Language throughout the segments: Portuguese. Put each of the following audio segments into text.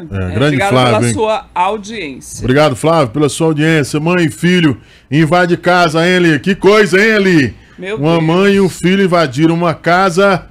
Grande é, é, grande Obrigado Flávio, pela hein? sua audiência. Obrigado, Flávio, pela sua audiência. Mãe e filho invade casa, hein, Que coisa, hein, uma Deus. mãe e um filho invadiram uma casa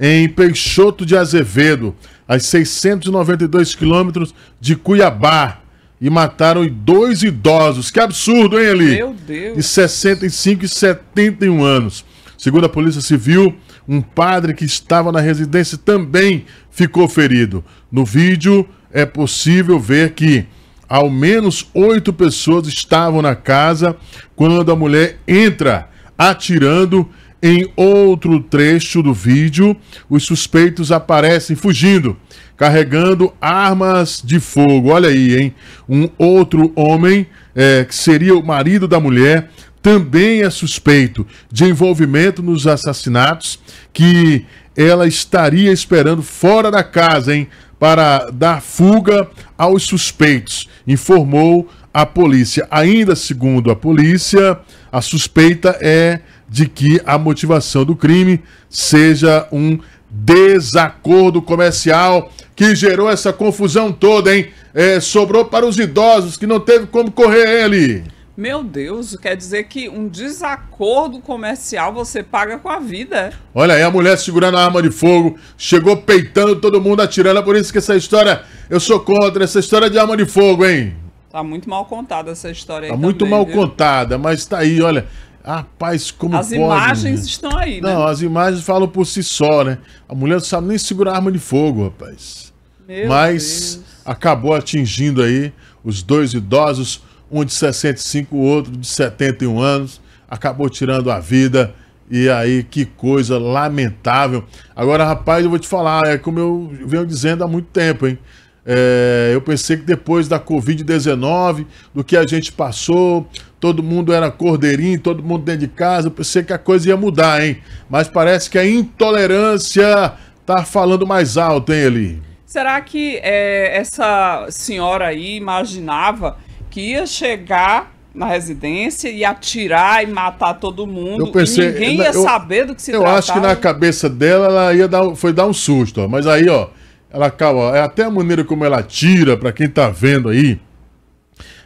em Peixoto de Azevedo, a 692 quilômetros de Cuiabá. E mataram dois idosos. Que absurdo, hein, Eli? Meu Deus. De 65 e 71 anos. Segundo a Polícia Civil, um padre que estava na residência também ficou ferido. No vídeo é possível ver que ao menos oito pessoas estavam na casa quando a mulher entra atirando. Em outro trecho do vídeo, os suspeitos aparecem fugindo, carregando armas de fogo. Olha aí, hein? Um outro homem, é, que seria o marido da mulher, também é suspeito de envolvimento nos assassinatos que ela estaria esperando fora da casa, hein? Para dar fuga aos suspeitos, informou a polícia. Ainda segundo a polícia, a suspeita é de que a motivação do crime seja um desacordo comercial que gerou essa confusão toda, hein? É, sobrou para os idosos que não teve como correr ele. Meu Deus, quer dizer que um desacordo comercial você paga com a vida. Olha aí a mulher segurando a arma de fogo, chegou peitando todo mundo, atirando. É por isso que essa história, eu sou contra essa história de arma de fogo, hein? Tá muito mal contada essa história aí. Tá também, muito mal viu? contada, mas tá aí, olha. Rapaz, como As pode, imagens né? estão aí, né? Não, as imagens falam por si só, né? A mulher não sabe nem segurar arma de fogo, rapaz. Meu mas Deus. acabou atingindo aí os dois idosos um de 65, o outro de 71 anos, acabou tirando a vida. E aí, que coisa lamentável. Agora, rapaz, eu vou te falar, é como eu venho dizendo há muito tempo, hein? É, eu pensei que depois da Covid-19, do que a gente passou, todo mundo era cordeirinho, todo mundo dentro de casa, eu pensei que a coisa ia mudar, hein? Mas parece que a intolerância tá falando mais alto, hein, Eli? Será que é, essa senhora aí imaginava que ia chegar na residência e atirar e matar todo mundo. Eu pensei, ninguém ia eu, saber do que se eu tratava. Eu acho que na cabeça dela ela ia dar, foi dar um susto, ó. mas aí, ó, ela calma, é até a maneira como ela tira para quem tá vendo aí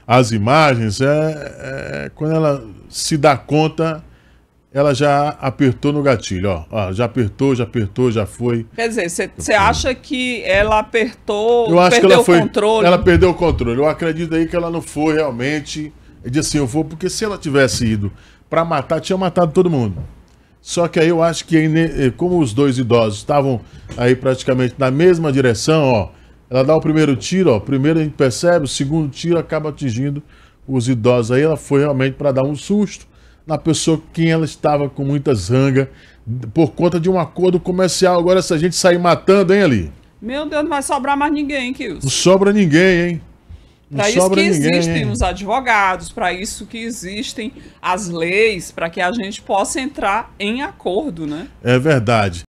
as imagens, é, é, quando ela se dá conta ela já apertou no gatilho, ó. ó. já apertou, já apertou, já foi. Quer dizer, você acha que ela apertou, eu acho perdeu que ela foi, o controle? Ela perdeu o controle. Eu acredito aí que ela não foi realmente. Eu disse assim, eu vou, porque se ela tivesse ido para matar, tinha matado todo mundo. Só que aí eu acho que, né, eh, como os dois idosos estavam aí praticamente na mesma direção, ó, ela dá o primeiro tiro, ó, primeiro a gente percebe, o segundo tiro acaba atingindo os idosos. Aí ela foi realmente para dar um susto na pessoa quem ela estava com muita zanga por conta de um acordo comercial. Agora essa gente sair matando, hein, Ali? Meu Deus, não vai sobrar mais ninguém, Kilson. Não sobra ninguém, hein? Para isso que ninguém, existem hein? os advogados, para isso que existem as leis, para que a gente possa entrar em acordo, né? É verdade.